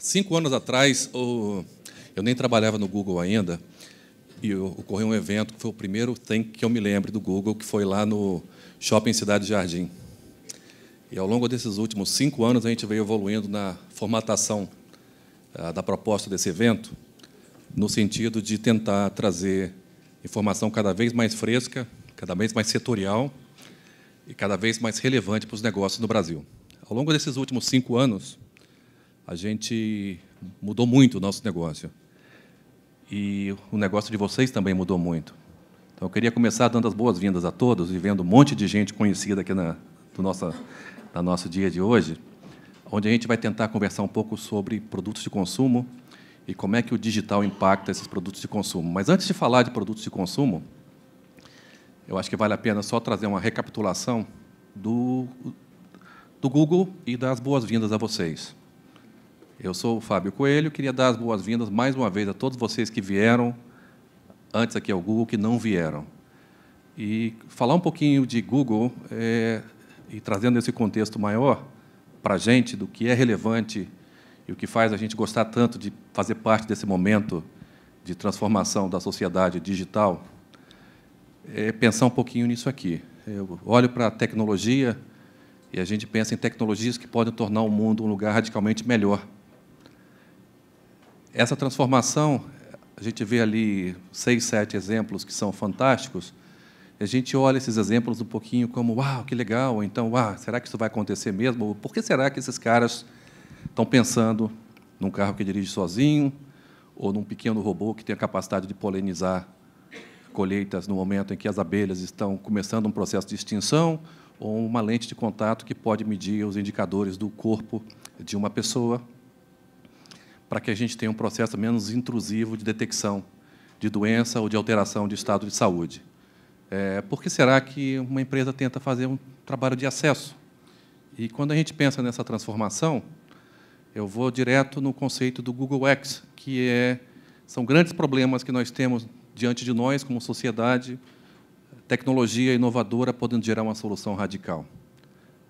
cinco anos atrás, eu nem trabalhava no Google ainda, e ocorreu um evento que foi o primeiro think que eu me lembro do Google, que foi lá no Shopping Cidade Jardim. E ao longo desses últimos cinco anos, a gente veio evoluindo na formatação ah, da proposta desse evento, no sentido de tentar trazer informação cada vez mais fresca, cada vez mais setorial e cada vez mais relevante para os negócios no Brasil. Ao longo desses últimos cinco anos, a gente mudou muito o nosso negócio. E o negócio de vocês também mudou muito. Então, eu queria começar dando as boas-vindas a todos e vendo um monte de gente conhecida aqui na, do nossa, na nosso dia de hoje, onde a gente vai tentar conversar um pouco sobre produtos de consumo e como é que o digital impacta esses produtos de consumo. Mas antes de falar de produtos de consumo, eu acho que vale a pena só trazer uma recapitulação do, do Google e das boas-vindas a vocês. Eu sou o Fábio Coelho, queria dar as boas-vindas mais uma vez a todos vocês que vieram antes aqui ao Google, que não vieram. E falar um pouquinho de Google é, e trazendo esse contexto maior para a gente do que é relevante e o que faz a gente gostar tanto de fazer parte desse momento de transformação da sociedade digital, é pensar um pouquinho nisso aqui. Eu olho para a tecnologia e a gente pensa em tecnologias que podem tornar o mundo um lugar radicalmente melhor essa transformação, a gente vê ali seis, sete exemplos que são fantásticos. A gente olha esses exemplos um pouquinho como, uau, que legal, ou então, uau, ah, será que isso vai acontecer mesmo? Por que será que esses caras estão pensando num carro que dirige sozinho ou num pequeno robô que tem a capacidade de polinizar colheitas no momento em que as abelhas estão começando um processo de extinção ou uma lente de contato que pode medir os indicadores do corpo de uma pessoa para que a gente tenha um processo menos intrusivo de detecção de doença ou de alteração de estado de saúde. É, por que será que uma empresa tenta fazer um trabalho de acesso? E quando a gente pensa nessa transformação, eu vou direto no conceito do Google X, que é, são grandes problemas que nós temos diante de nós como sociedade, tecnologia inovadora podendo gerar uma solução radical.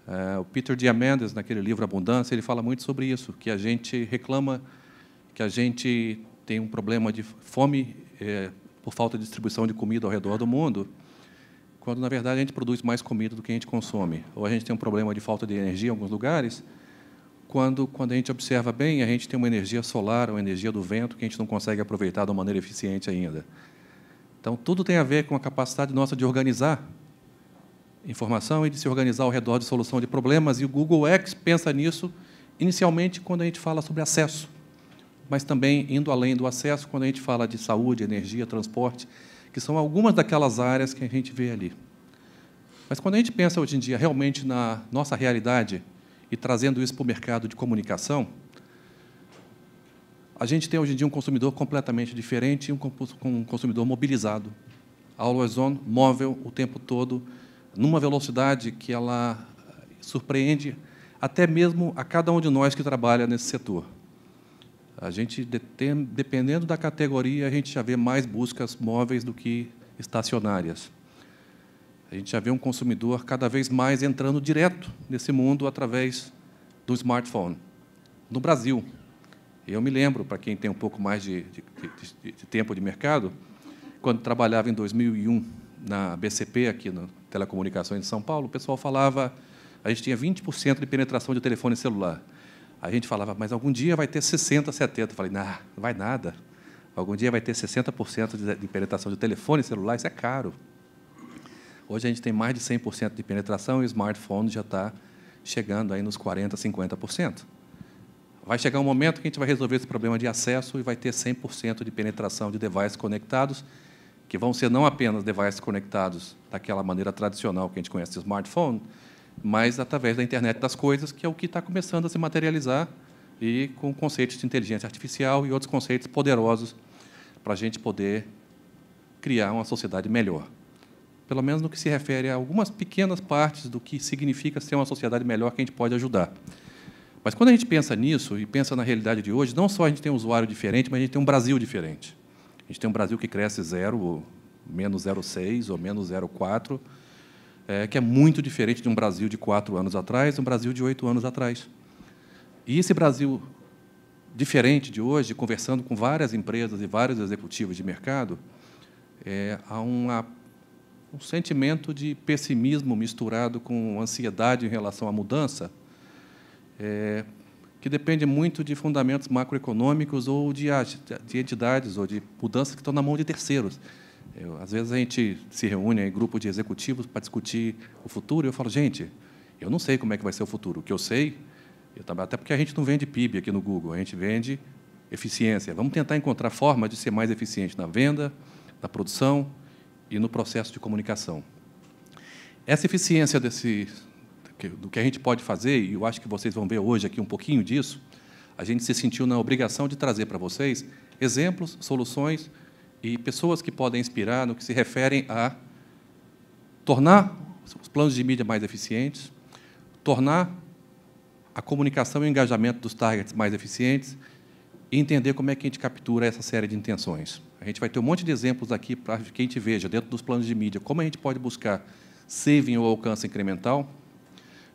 É, o Peter Diamandis, naquele livro Abundância, ele fala muito sobre isso, que a gente reclama que a gente tem um problema de fome é, por falta de distribuição de comida ao redor do mundo, quando na verdade a gente produz mais comida do que a gente consome. Ou a gente tem um problema de falta de energia em alguns lugares, quando, quando a gente observa bem, a gente tem uma energia solar, uma energia do vento que a gente não consegue aproveitar de uma maneira eficiente ainda. Então, tudo tem a ver com a capacidade nossa de organizar informação e de se organizar ao redor de solução de problemas, e o Google X pensa nisso inicialmente quando a gente fala sobre acesso mas também indo além do acesso, quando a gente fala de saúde, energia, transporte, que são algumas daquelas áreas que a gente vê ali. Mas quando a gente pensa hoje em dia realmente na nossa realidade e trazendo isso para o mercado de comunicação, a gente tem hoje em dia um consumidor completamente diferente, um consumidor mobilizado, always on, móvel o tempo todo, numa velocidade que ela surpreende até mesmo a cada um de nós que trabalha nesse setor. A gente, dependendo da categoria, a gente já vê mais buscas móveis do que estacionárias. A gente já vê um consumidor cada vez mais entrando direto nesse mundo através do smartphone. No Brasil, eu me lembro, para quem tem um pouco mais de, de, de, de, tempo de mercado, quando trabalhava em 2001 na BCP, aqui na Telecomunicações de São Paulo, o pessoal falava, a gente tinha 20% de penetração de telefone celular. A gente falava, mas algum dia vai ter 60%, 70%. Eu falei, não, nah, não vai nada. Algum dia vai ter 60% de, de penetração de telefone celular, isso é caro. Hoje a gente tem mais de 100% de penetração e o smartphone já está chegando aí nos 40%, 50%. Vai chegar um momento que a gente vai resolver esse problema de acesso e vai ter 100% de penetração de devices conectados, que vão ser não apenas devices conectados daquela maneira tradicional que a gente conhece de smartphone, mas através da internet das coisas, que é o que está começando a se materializar, e com conceitos de inteligência artificial e outros conceitos poderosos para a gente poder criar uma sociedade melhor. Pelo menos no que se refere a algumas pequenas partes do que significa ser uma sociedade melhor que a gente pode ajudar. Mas quando a gente pensa nisso e pensa na realidade de hoje, não só a gente tem um usuário diferente, mas a gente tem um Brasil diferente. A gente tem um Brasil que cresce zero, menos 0,6 ou menos 0,4, é, que é muito diferente de um Brasil de quatro anos atrás, um Brasil de oito anos atrás. E esse Brasil diferente de hoje, conversando com várias empresas e vários executivos de mercado, é, há uma, um sentimento de pessimismo misturado com ansiedade em relação à mudança, é, que depende muito de fundamentos macroeconômicos ou de, de entidades ou de mudanças que estão na mão de terceiros. Eu, às vezes a gente se reúne em grupo de executivos para discutir o futuro, e eu falo, gente, eu não sei como é que vai ser o futuro. O que eu sei, eu também, até porque a gente não vende PIB aqui no Google, a gente vende eficiência. Vamos tentar encontrar formas de ser mais eficiente na venda, na produção e no processo de comunicação. Essa eficiência desse, do que a gente pode fazer, e eu acho que vocês vão ver hoje aqui um pouquinho disso, a gente se sentiu na obrigação de trazer para vocês exemplos, soluções e pessoas que podem inspirar no que se referem a tornar os planos de mídia mais eficientes, tornar a comunicação e o engajamento dos targets mais eficientes e entender como é que a gente captura essa série de intenções. A gente vai ter um monte de exemplos aqui para que a gente veja, dentro dos planos de mídia, como a gente pode buscar saving ou alcance incremental,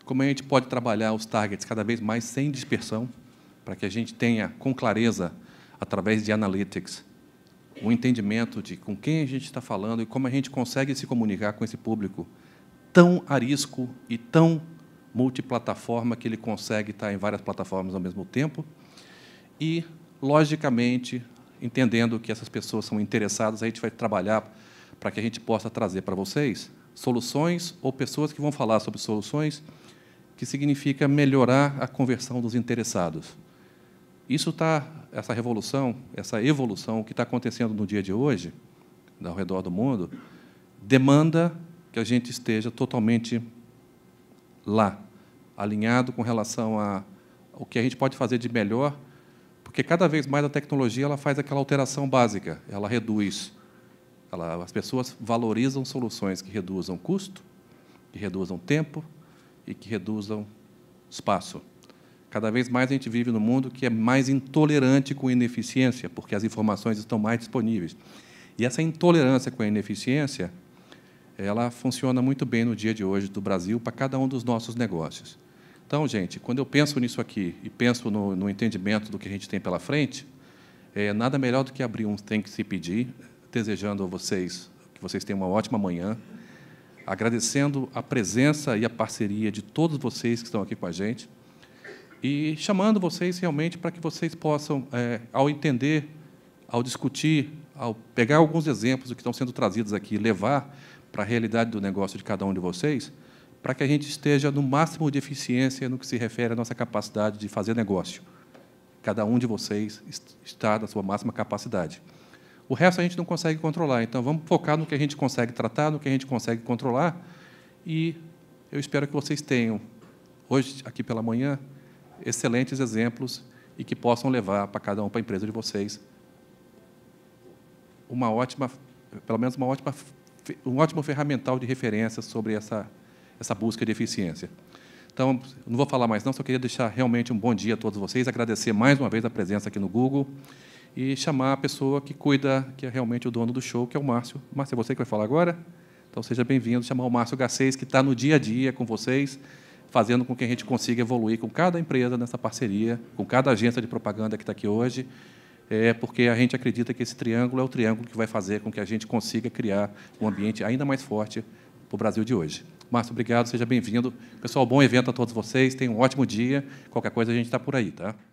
como a gente pode trabalhar os targets cada vez mais sem dispersão, para que a gente tenha com clareza, através de analytics, o entendimento de com quem a gente está falando e como a gente consegue se comunicar com esse público tão arisco e tão multiplataforma que ele consegue estar em várias plataformas ao mesmo tempo e, logicamente, entendendo que essas pessoas são interessadas, a gente vai trabalhar para que a gente possa trazer para vocês soluções ou pessoas que vão falar sobre soluções que significa melhorar a conversão dos interessados. Isso está, essa revolução, essa evolução que está acontecendo no dia de hoje, ao redor do mundo, demanda que a gente esteja totalmente lá, alinhado com relação a o que a gente pode fazer de melhor, porque cada vez mais a tecnologia ela faz aquela alteração básica, ela reduz, ela, as pessoas valorizam soluções que reduzam custo, que reduzam tempo e que reduzam espaço. Cada vez mais a gente vive num mundo que é mais intolerante com ineficiência, porque as informações estão mais disponíveis. E essa intolerância com a ineficiência, ela funciona muito bem no dia de hoje do Brasil para cada um dos nossos negócios. Então, gente, quando eu penso nisso aqui e penso no, no entendimento do que a gente tem pela frente, é nada melhor do que abrir um tem que se pedir, desejando a vocês que vocês tenham uma ótima manhã, agradecendo a presença e a parceria de todos vocês que estão aqui com a gente e chamando vocês realmente para que vocês possam, é, ao entender, ao discutir, ao pegar alguns exemplos do que estão sendo trazidos aqui, levar para a realidade do negócio de cada um de vocês, para que a gente esteja no máximo de eficiência no que se refere à nossa capacidade de fazer negócio. Cada um de vocês está na sua máxima capacidade. O resto a gente não consegue controlar, então vamos focar no que a gente consegue tratar, no que a gente consegue controlar, e eu espero que vocês tenham, hoje, aqui pela manhã, excelentes exemplos e que possam levar para cada um, para a empresa de vocês, uma ótima, pelo menos uma ótima, um ótimo ferramental de referência sobre essa, essa busca de eficiência. Então, não vou falar mais não, só queria deixar realmente um bom dia a todos vocês, agradecer mais uma vez a presença aqui no Google e chamar a pessoa que cuida, que é realmente o dono do show, que é o Márcio. Márcio, é você que vai falar agora? Então, seja bem-vindo, chamar o Márcio Gacês, que está no dia a dia com vocês, fazendo com que a gente consiga evoluir com cada empresa nessa parceria, com cada agência de propaganda que está aqui hoje, é porque a gente acredita que esse triângulo é o triângulo que vai fazer com que a gente consiga criar um ambiente ainda mais forte para o Brasil de hoje. Márcio, obrigado, seja bem-vindo. Pessoal, bom evento a todos vocês, tenham um ótimo dia. Qualquer coisa a gente está por aí, tá?